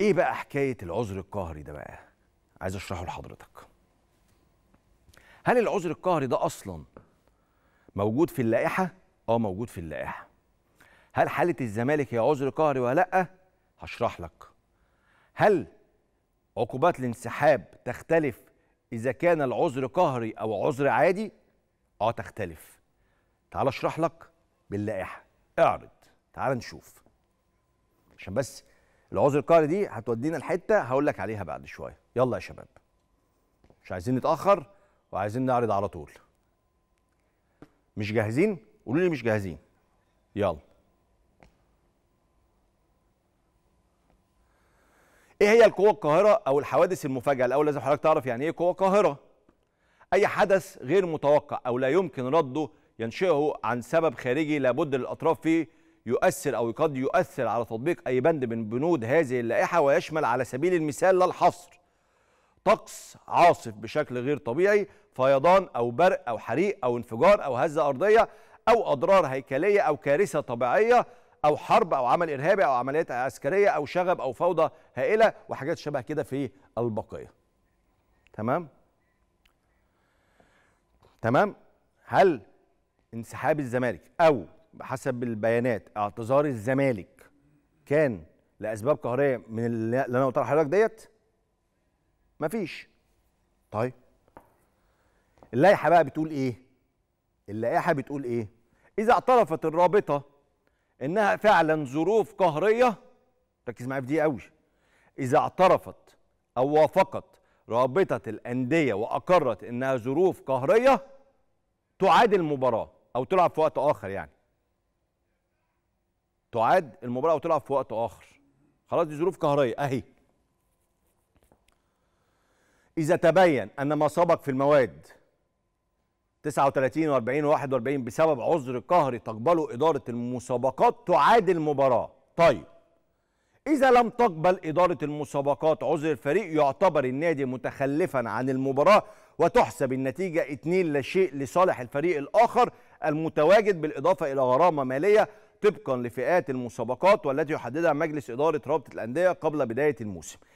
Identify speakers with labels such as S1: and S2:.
S1: ايه بقى حكايه العذر القهري ده بقى عايز اشرحه لحضرتك هل العذر القهري ده اصلا موجود في اللائحه اه موجود في اللائحه هل حاله الزمالك هي عذر قهري ولا لا هشرح لك هل عقوبات الانسحاب تختلف اذا كان العذر قهري او عذر عادي اه تختلف تعال اشرح لك باللائحه اعرض تعال نشوف عشان بس العذر القهري دي هتودينا لحته هقول لك عليها بعد شويه يلا يا شباب مش عايزين نتاخر وعايزين نعرض على طول مش جاهزين قولوا لي مش جاهزين يلا ايه هي القوه القاهره او الحوادث المفاجئه الاول لازم حضرتك تعرف يعني ايه قوه قاهره اي حدث غير متوقع او لا يمكن رده ينشئه عن سبب خارجي لابد للاطراف فيه يؤثر أو قد يؤثر على تطبيق أي بند من بنود هذه اللائحة ويشمل على سبيل المثال لا الحصر طقس عاصف بشكل غير طبيعي فيضان أو برق أو حريق أو انفجار أو هزة أرضية أو أضرار هيكلية أو كارثة طبيعية أو حرب أو عمل إرهابي أو عمليات عسكرية أو شغب أو فوضى هائلة وحاجات شبه كده في البقية تمام تمام هل انسحاب الزمالك أو حسب البيانات اعتذار الزمالك كان لاسباب قهريه من اللي انا قلتها لحضرتك ديت مفيش طيب اللائحه بقى بتقول ايه اللائحه بتقول ايه اذا اعترفت الرابطه انها فعلا ظروف قهريه ركز معايا في دي قوي اذا اعترفت او وافقت رابطه الانديه واقرت انها ظروف قهريه تعاد المباراه او تلعب في وقت اخر يعني تعاد المباراه وتلعب في وقت اخر خلاص دي ظروف قهريه اهي اذا تبين ان ما سبق في المواد 39 و40 و41 بسبب عذر قهري تقبله اداره المسابقات تعاد المباراه طيب إذا لم تقبل إدارة المسابقات عذر الفريق يعتبر النادي متخلفا عن المباراة وتحسب النتيجة 2 لا شيء لصالح الفريق الآخر المتواجد بالإضافة إلى غرامة مالية طبقا لفئات المسابقات والتي يحددها مجلس إدارة رابطة الأندية قبل بداية الموسم